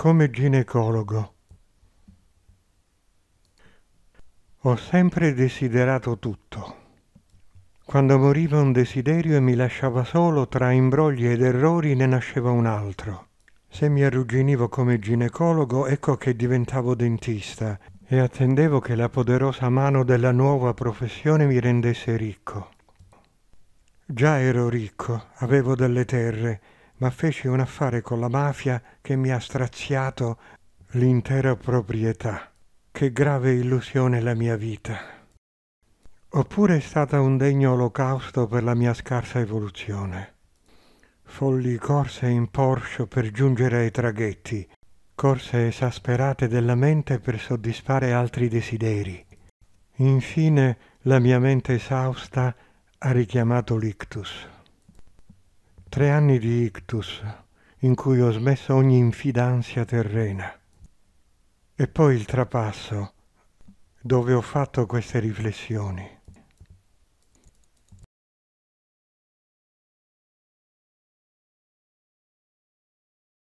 come ginecologo. Ho sempre desiderato tutto. Quando moriva un desiderio e mi lasciava solo, tra imbrogli ed errori ne nasceva un altro. Se mi arrugginivo come ginecologo, ecco che diventavo dentista e attendevo che la poderosa mano della nuova professione mi rendesse ricco. Già ero ricco, avevo delle terre, ma feci un affare con la mafia che mi ha straziato l'intera proprietà. Che grave illusione la mia vita. Oppure è stata un degno olocausto per la mia scarsa evoluzione. Folli corse in Porsche per giungere ai traghetti, corse esasperate della mente per soddisfare altri desideri. Infine la mia mente esausta ha richiamato l'ictus. Tre anni di ictus in cui ho smesso ogni infidanzia terrena. E poi il trapasso, dove ho fatto queste riflessioni.